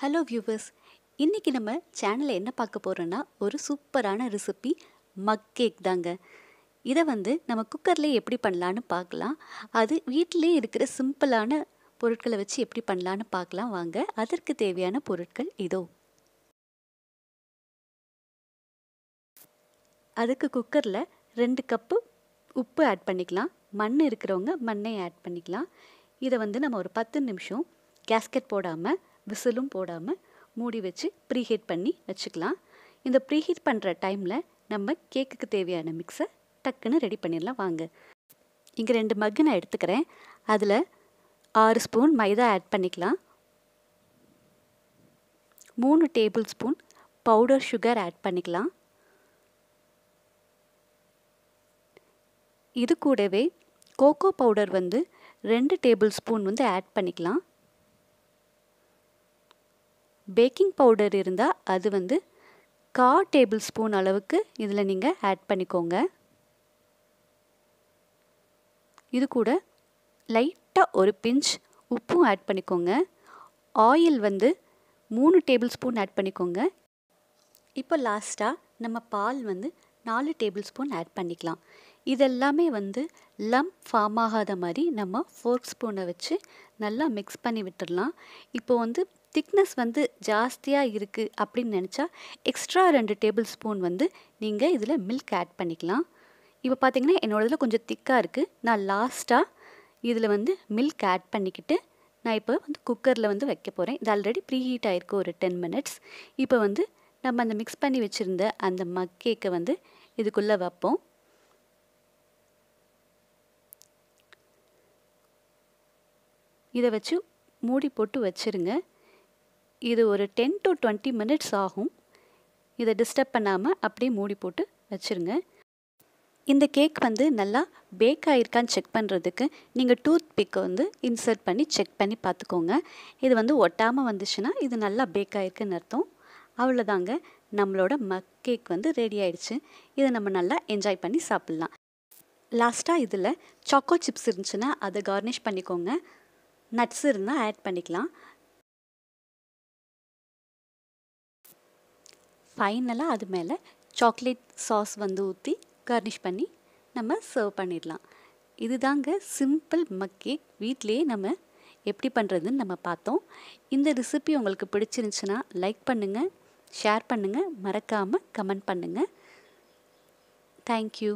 hello viewers இன்றைக்கி நம்ம சேனலில் என்ன பார்க்க போகிறோன்னா ஒரு சூப்பரான ரெசிபி மக் கேக் தாங்க இதை வந்து நம்ம குக்கர்லேயே எப்படி பண்ணலான்னு பார்க்கலாம் அது வீட்டிலே இருக்கிற சிம்பிளான பொருட்களை வச்சு எப்படி பண்ணலான்னு பார்க்கலாம் வாங்க அதற்கு தேவையான பொருட்கள் இதோ அதுக்கு குக்கரில் ரெண்டு கப்பு உப்பு ஆட் பண்ணிக்கலாம் மண் இருக்கிறவங்க மண்ணை ஆட் பண்ணிக்கலாம் இதை வந்து நம்ம ஒரு பத்து நிமிஷம் கேஸ்கெட் போடாமல் விசிலும் போடாமல் மூடி வச்சு ப்ரீஹீட் பண்ணி வச்சுக்கலாம் இந்த ப்ரீஹீட் பண்ணுற டைமில் நம்ம கேக்குக்கு தேவையான மிக்ஸை டக்குன்னு ரெடி பண்ணிடலாம் வாங்க இங்கே ரெண்டு மக்கு நான் எடுத்துக்கிறேன் அதில் ஆறு ஸ்பூன் மைதா ஆட் பண்ணிக்கலாம் மூணு tablespoon powder sugar add பண்ணிக்கலாம் இது கூடவே கோகோ பவுடர் வந்து ரெண்டு டேபிள் ஸ்பூன் வந்து ஆட் பண்ணிக்கலாம் பேக்கிங் பவுடர் இருந்தால் அது வந்து கா டேபிள் ஸ்பூன் அளவுக்கு இதில் நீங்கள் ஆட் பண்ணிக்கோங்க இது கூட லைட்டாக ஒரு பிஞ்ச் உப்பும் ஆட் பண்ணிக்கோங்க ஆயில் வந்து மூணு டேபிள் ஸ்பூன் ஆட் பண்ணிக்கோங்க இப்போ லாஸ்ட்டாக நம்ம பால் வந்து நாலு டேபிள் ஸ்பூன் ஆட் பண்ணிக்கலாம் இதெல்லாமே வந்து லம் ஃபார்ம் ஆகாத மாதிரி நம்ம ஃபோர்க் ஸ்பூனை வச்சு நல்லா மிக்ஸ் பண்ணி விட்டுடலாம் இப்போ வந்து திக்னஸ் வந்து ஜாஸ்தியாக இருக்குது அப்படின்னு நினச்சா எக்ஸ்ட்ரா ரெண்டு டேபிள் ஸ்பூன் வந்து நீங்கள் இதில் மில்க் ஆட் பண்ணிக்கலாம் இப்போ பார்த்தீங்கன்னா என்னோட இதில் கொஞ்சம் திக்காக இருக்குது நான் லாஸ்ட்டாக இதில் வந்து மில்க் ஆட் பண்ணிக்கிட்டு நான் இப்போ வந்து குக்கரில் வந்து வைக்க போகிறேன் இது ஆல்ரெடி ப்ரீ ஹீட் ஆகிருக்கு ஒரு டென் மினிட்ஸ் இப்போ வந்து நம்ம அந்த மிக்ஸ் பண்ணி வச்சுருந்த அந்த மக் கேக்கை வந்து இதுக்குள்ளே வைப்போம் இதை வச்சு மூடி போட்டு வச்சுருங்க இது ஒரு டென் டு டுவெண்ட்டி மினிட்ஸ் ஆகும் இதை டிஸ்டர்ப் பண்ணாமல் அப்படியே மூடி போட்டு வச்சுருங்க இந்த கேக் வந்து நல்லா பேக் ஆகிருக்கான்னு செக் பண்ணுறதுக்கு நீங்கள் டூத் பிக்கை வந்து இன்சர்ட் பண்ணி செக் பண்ணி பார்த்துக்கோங்க இது வந்து ஒட்டாமல் வந்துச்சுன்னா இது நல்லா பேக் ஆகிருக்குன்னு அர்த்தம் அவ்வளோதாங்க நம்மளோட மக் கேக் வந்து ரெடி ஆயிடுச்சு இதை நம்ம நல்லா என்ஜாய் பண்ணி சாப்பிட்லாம் லாஸ்ட்டாக இதில் சாக்கோ சிப்ஸ் இருந்துச்சுன்னா அதை கார்னிஷ் பண்ணிக்கோங்க நட்ஸ் இருந்தால் ஆட் பண்ணிக்கலாம் ஃபைனலாக அது மேலே சாக்லேட் சாஸ் வந்து ஊற்றி கார்னிஷ் பண்ணி நம்ம சர்வ் பண்ணிடலாம் இது தாங்க சிம்பிள் மக் கேக் வீட்டிலையே நம்ம எப்படி பண்ணுறதுன்னு நம்ம பார்த்தோம் இந்த ரெசிபி உங்களுக்கு பிடிச்சிருந்துச்சுன்னா லைக் பண்ணுங்கள் ஷேர் பண்ணுங்கள் மறக்காமல் கமெண்ட் பண்ணுங்கள் தேங்க்யூ